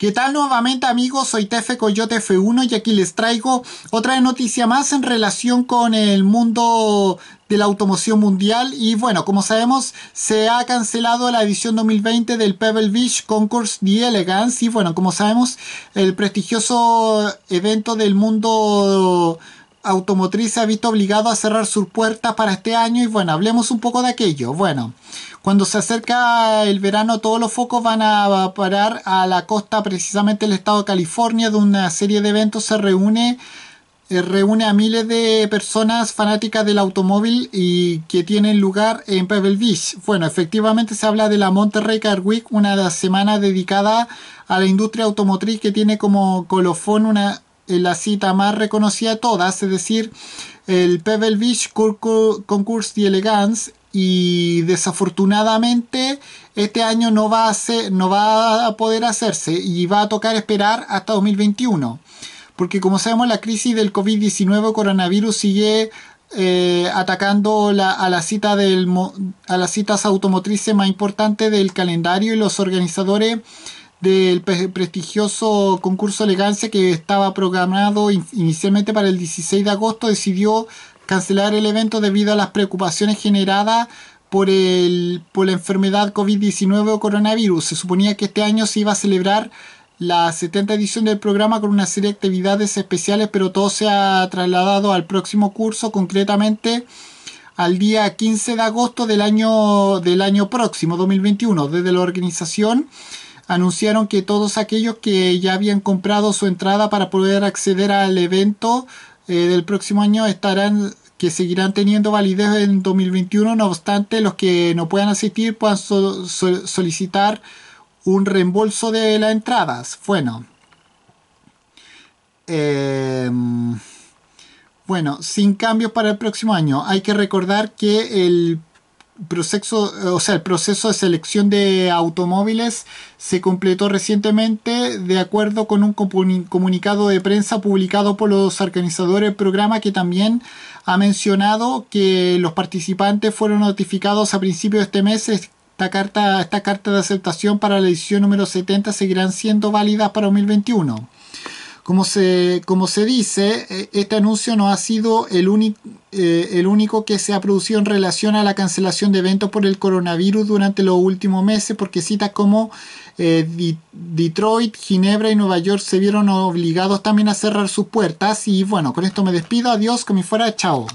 ¿Qué tal nuevamente amigos? Soy Tefe Coyote F1 y aquí les traigo otra noticia más en relación con el mundo de la automoción mundial y bueno, como sabemos se ha cancelado la edición 2020 del Pebble Beach Concourse de Elegance y bueno, como sabemos el prestigioso evento del mundo automotriz se ha visto obligado a cerrar sus puertas para este año y bueno, hablemos un poco de aquello. Bueno, cuando se acerca el verano, todos los focos van a parar a la costa, precisamente el estado de California, donde una serie de eventos se reúne eh, reúne a miles de personas fanáticas del automóvil y que tienen lugar en Pebble Beach. Bueno, efectivamente se habla de la Monterrey Car Week, una semana dedicada a la industria automotriz que tiene como colofón una eh, la cita más reconocida de todas, es decir, el Pebble Beach Concours d'Elegance y desafortunadamente este año no va, a ser, no va a poder hacerse y va a tocar esperar hasta 2021. Porque como sabemos la crisis del COVID-19 coronavirus sigue eh, atacando a, la cita del, a las citas automotrices más importantes del calendario y los organizadores del prestigioso concurso Elegancia que estaba programado inicialmente para el 16 de agosto decidió cancelar el evento debido a las preocupaciones generadas por, el, por la enfermedad COVID-19 o coronavirus. Se suponía que este año se iba a celebrar la 70 edición del programa con una serie de actividades especiales, pero todo se ha trasladado al próximo curso, concretamente al día 15 de agosto del año, del año próximo, 2021. Desde la organización anunciaron que todos aquellos que ya habían comprado su entrada para poder acceder al evento eh, del próximo año estarán que seguirán teniendo validez en 2021, no obstante los que no puedan asistir puedan solicitar un reembolso de las entradas. Bueno. Em, bueno, sin cambios para el próximo año. Hay que recordar que el proceso, o sea, el proceso de selección de automóviles se completó recientemente de acuerdo con un comunicado de prensa publicado por los organizadores del programa que también ha mencionado que los participantes fueron notificados a principios de este mes. Esta carta, esta carta de aceptación para la edición número 70 seguirán siendo válidas para 2021. Como se, como se dice, e-, este anuncio no ha sido el único eh, el único que se ha producido en relación a la cancelación de eventos por el coronavirus durante los últimos meses, porque citas como eh, Detroit, Ginebra y Nueva York se vieron obligados también a cerrar sus puertas. Y bueno, con esto me despido. Adiós, que me fuera. Chao.